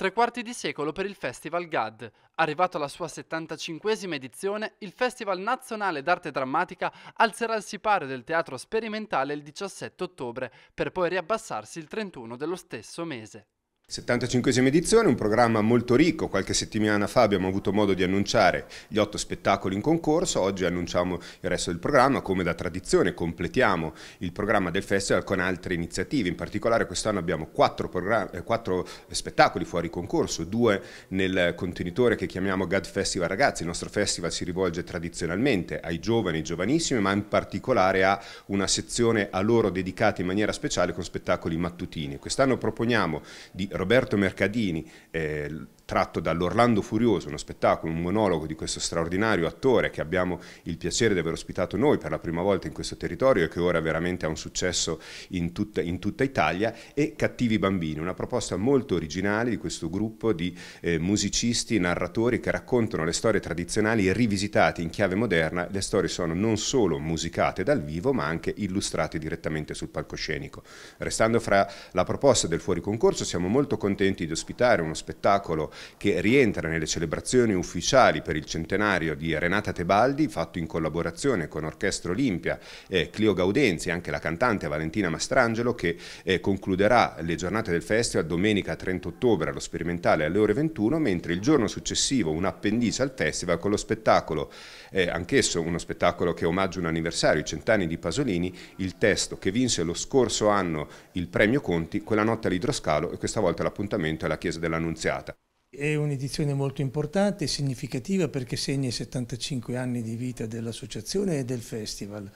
Tre quarti di secolo per il Festival GAD. Arrivato alla sua 75esima edizione, il Festival Nazionale d'Arte Drammatica alzerà il sipario del Teatro Sperimentale il 17 ottobre, per poi riabbassarsi il 31 dello stesso mese. 75 edizione, un programma molto ricco, qualche settimana fa abbiamo avuto modo di annunciare gli otto spettacoli in concorso, oggi annunciamo il resto del programma, come da tradizione completiamo il programma del festival con altre iniziative, in particolare quest'anno abbiamo quattro, eh, quattro, spettacoli fuori concorso, due nel contenitore che chiamiamo GAD Festival Ragazzi, il nostro festival si rivolge tradizionalmente ai giovani giovanissimi, ma in particolare a una sezione a loro dedicata in maniera speciale con spettacoli mattutini. Quest'anno proponiamo di Roberto Mercadini, eh, tratto dall'Orlando Furioso, uno spettacolo, un monologo di questo straordinario attore che abbiamo il piacere di aver ospitato noi per la prima volta in questo territorio e che ora veramente ha un successo in tutta, in tutta Italia, e Cattivi Bambini, una proposta molto originale di questo gruppo di eh, musicisti, narratori che raccontano le storie tradizionali rivisitate in chiave moderna, le storie sono non solo musicate dal vivo ma anche illustrate direttamente sul palcoscenico. Restando fra la proposta del fuori concorso siamo molto molto contenti di ospitare uno spettacolo che rientra nelle celebrazioni ufficiali per il centenario di Renata Tebaldi, fatto in collaborazione con Orchestra Olimpia, eh, Clio Gaudenzi e anche la cantante Valentina Mastrangelo che eh, concluderà le giornate del festival domenica 30 ottobre allo sperimentale alle ore 21, mentre il giorno successivo un appendice al festival con lo spettacolo, eh, anch'esso uno spettacolo che omaggia un anniversario, i cent'anni di Pasolini, il testo che vinse lo scorso anno il premio Conti, quella notte all'idroscalo e questa volta volta l'appuntamento alla Chiesa dell'Annunziata. È un'edizione molto importante e significativa perché segna i 75 anni di vita dell'associazione e del festival,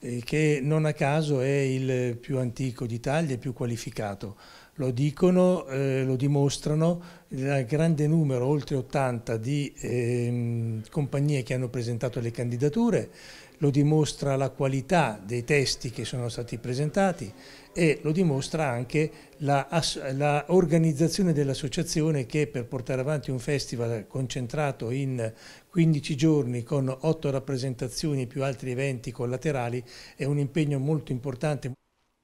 eh, che non a caso è il più antico d'Italia e più qualificato. Lo dicono, eh, lo dimostrano il grande numero, oltre 80, di ehm, compagnie che hanno presentato le candidature, lo dimostra la qualità dei testi che sono stati presentati e lo dimostra anche l'organizzazione dell'associazione che per portare avanti un festival concentrato in 15 giorni con 8 rappresentazioni più altri eventi collaterali è un impegno molto importante.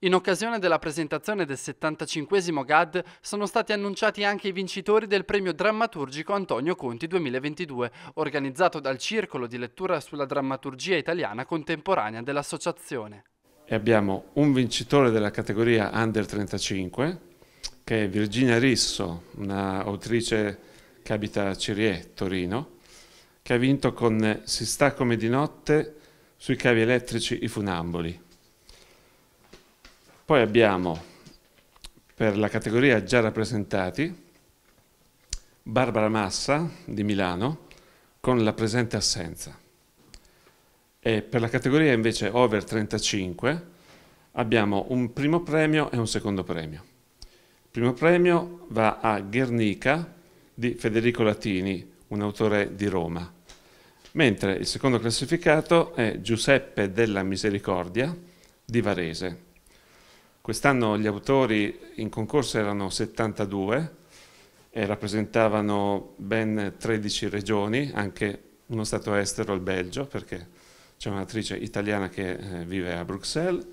In occasione della presentazione del 75 GAD sono stati annunciati anche i vincitori del premio drammaturgico Antonio Conti 2022, organizzato dal Circolo di lettura sulla drammaturgia italiana contemporanea dell'associazione. E abbiamo un vincitore della categoria Under 35, che è Virginia Risso, un'autrice che abita a Cirie, Torino, che ha vinto con Si sta come di notte sui cavi elettrici i funamboli. Poi abbiamo per la categoria già rappresentati Barbara Massa di Milano con la presente assenza. E per la categoria invece over 35 abbiamo un primo premio e un secondo premio. Il primo premio va a Guernica di Federico Latini, un autore di Roma, mentre il secondo classificato è Giuseppe della Misericordia di Varese Quest'anno gli autori in concorso erano 72 e rappresentavano ben 13 regioni, anche uno stato estero, il Belgio, perché c'è un'attrice italiana che eh, vive a Bruxelles